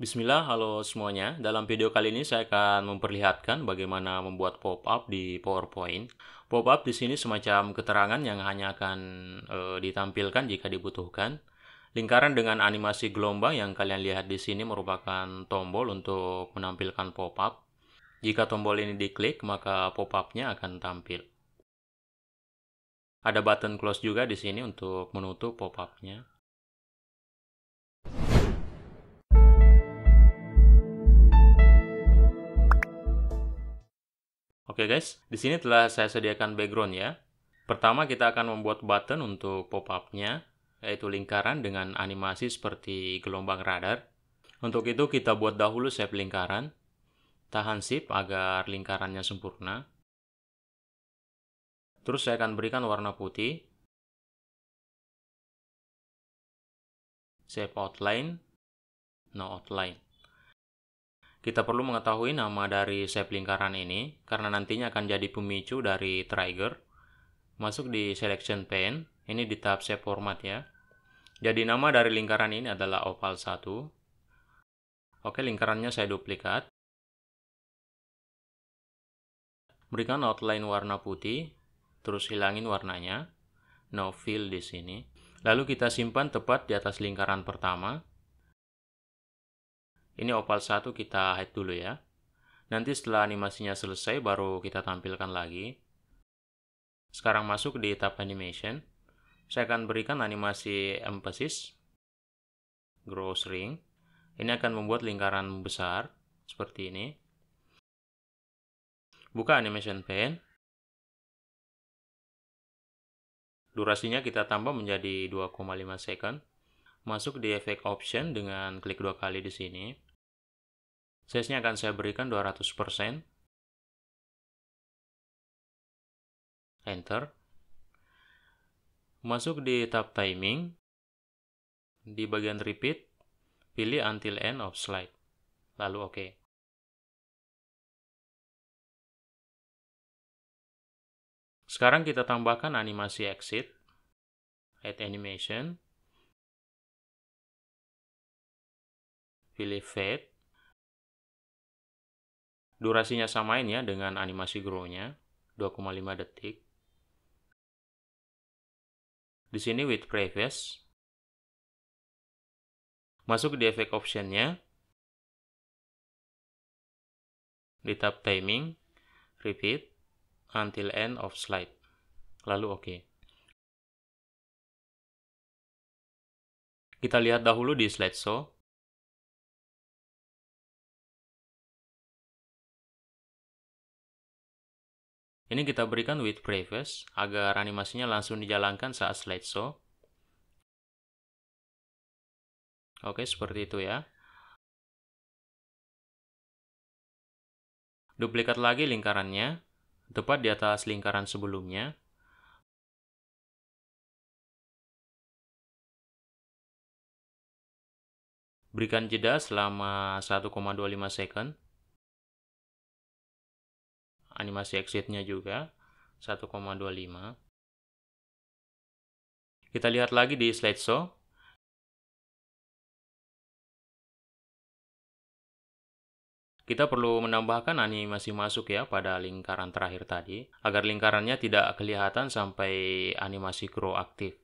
Bismillah, halo semuanya. Dalam video kali ini saya akan memperlihatkan bagaimana membuat pop-up di PowerPoint. Pop-up di sini semacam keterangan yang hanya akan e, ditampilkan jika dibutuhkan. Lingkaran dengan animasi gelombang yang kalian lihat di sini merupakan tombol untuk menampilkan pop-up. Jika tombol ini diklik, maka pop-up-nya akan tampil. Ada button close juga di sini untuk menutup pop-up-nya. Oke guys, di sini telah saya sediakan background ya. Pertama kita akan membuat button untuk pop-up-nya, yaitu lingkaran dengan animasi seperti gelombang radar. Untuk itu kita buat dahulu shape lingkaran. Tahan shift agar lingkarannya sempurna. Terus saya akan berikan warna putih. Shape outline, no outline. Kita perlu mengetahui nama dari shape lingkaran ini karena nantinya akan jadi pemicu dari trigger. Masuk di selection pane, ini di tab shape format ya. Jadi nama dari lingkaran ini adalah oval 1. Oke, lingkarannya saya duplikat. Berikan outline warna putih, terus hilangin warnanya. No fill di sini. Lalu kita simpan tepat di atas lingkaran pertama. Ini opal 1 kita hide dulu ya. Nanti setelah animasinya selesai baru kita tampilkan lagi. Sekarang masuk di tab animation. Saya akan berikan animasi emphasis, gross ring. Ini akan membuat lingkaran besar seperti ini. Buka animation pane. Durasinya kita tambah menjadi 2,5 second. Masuk di efek option dengan klik dua kali di sini. Size-nya akan saya berikan 200%. Enter. Masuk di tab timing. Di bagian repeat, pilih until end of slide. Lalu OK. Sekarang kita tambahkan animasi exit, add animation, pilih fade. Durasinya samain ya dengan animasi grow-nya, 2,5 detik. Di sini with previous. Masuk di efek option-nya. Di tab timing, repeat until end of slide. Lalu oke. Okay. Kita lihat dahulu di slideshow. Ini kita berikan with previous agar animasinya langsung dijalankan saat slide show. Oke, seperti itu ya. Duplikat lagi lingkarannya, tepat di atas lingkaran sebelumnya. Berikan jeda selama 1,25 second animasi exitnya juga 1,25 kita lihat lagi di slideshow Kita perlu menambahkan animasi masuk ya pada lingkaran terakhir tadi, agar lingkarannya tidak kelihatan sampai animasi grow aktif.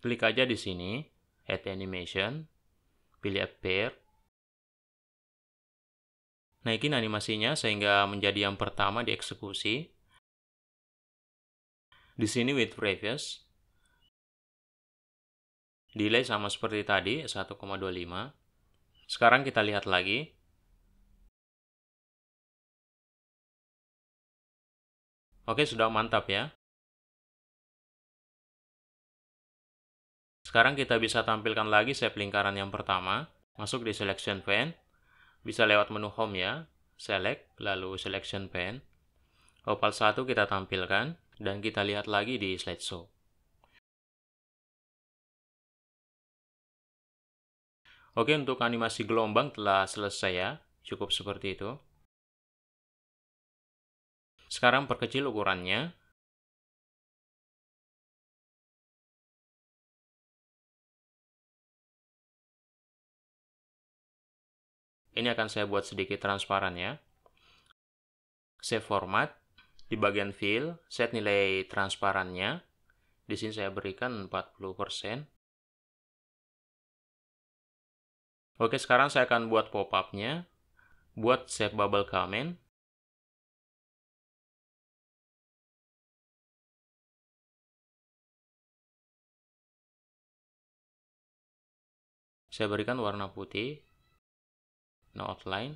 Klik aja di sini, Add Animation, pilih Appear, naikin animasinya sehingga menjadi yang pertama dieksekusi. Di sini with previous. Delay sama seperti tadi, 1,25. Sekarang kita lihat lagi. Oke, sudah mantap ya. Sekarang kita bisa tampilkan lagi shape lingkaran yang pertama, masuk di selection pane, bisa lewat menu home ya select lalu selection pen opal 1 kita tampilkan dan kita lihat lagi di slideshow Oke untuk animasi gelombang telah selesai ya cukup seperti itu sekarang perkecil ukurannya Ini akan saya buat sedikit transparan ya. Save format, di bagian fill, set nilai transparannya. Di sini saya berikan 40%. Oke, sekarang saya akan buat pop-up-nya. Buat save bubble comment. Saya berikan warna putih no outline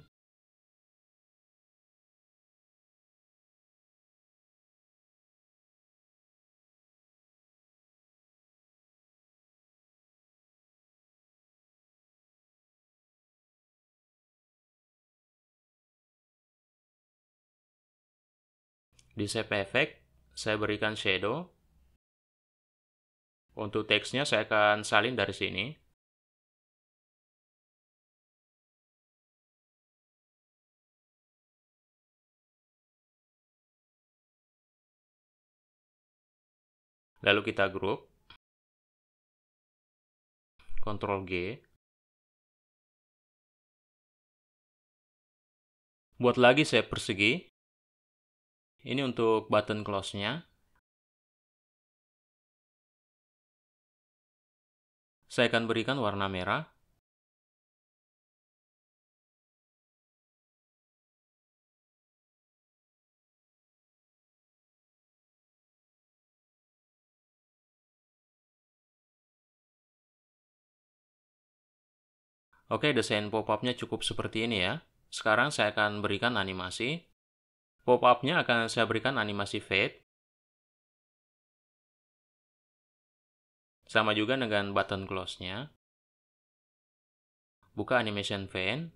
Di shape effect, saya berikan shadow. Untuk teksnya saya akan salin dari sini. Lalu kita grup, Ctrl G. Buat lagi saya persegi. Ini untuk button close-nya. Saya akan berikan warna merah. Oke, desain pop-up-nya cukup seperti ini ya. Sekarang saya akan berikan animasi. Pop-up-nya akan saya berikan animasi fade. Sama juga dengan button close-nya. Buka animation fan.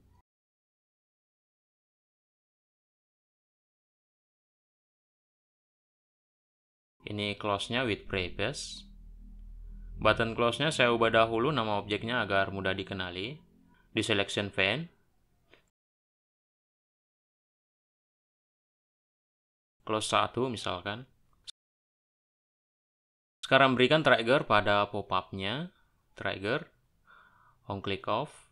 Ini close-nya with previous. Button close-nya saya ubah dahulu nama objeknya agar mudah dikenali di selection fan. close 1 misalkan. Sekarang berikan trigger pada pop-up-nya, trigger, on click off,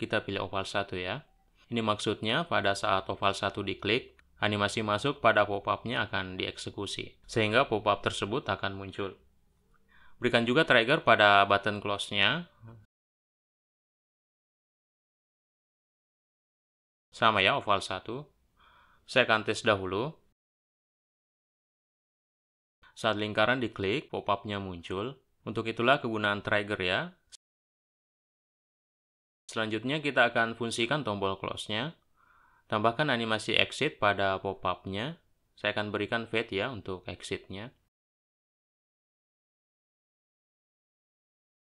kita pilih oval 1 ya. Ini maksudnya pada saat oval 1 diklik, animasi masuk pada pop-up-nya akan dieksekusi, sehingga pop-up tersebut akan muncul. Berikan juga trigger pada button close-nya, Sama ya, oval 1. Saya akan tes dahulu. Saat lingkaran diklik, pop-up-nya muncul. Untuk itulah kegunaan trigger ya. Selanjutnya kita akan fungsikan tombol close-nya. Tambahkan animasi exit pada pop-up-nya. Saya akan berikan fade ya untuk exit-nya.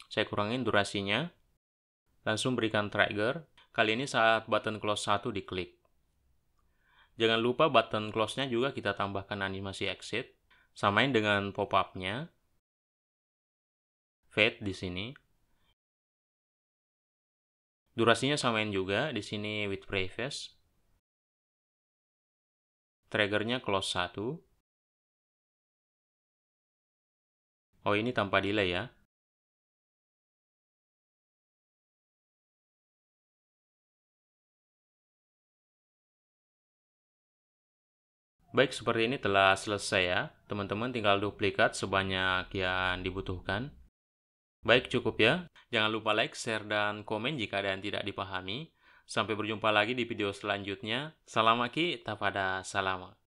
Saya kurangin durasinya. Langsung berikan trigger Kali ini saat button close 1 diklik. Jangan lupa button close-nya juga kita tambahkan animasi exit. Samain dengan pop-up-nya. Fade di sini. Durasinya samain juga, di sini with previous. Triggernya close 1. Oh ini tanpa delay ya. Baik, seperti ini telah selesai ya. Teman-teman tinggal duplikat sebanyak yang dibutuhkan. Baik, cukup ya. Jangan lupa like, share, dan komen jika ada yang tidak dipahami. Sampai berjumpa lagi di video selanjutnya. Salam aki, tapada salama.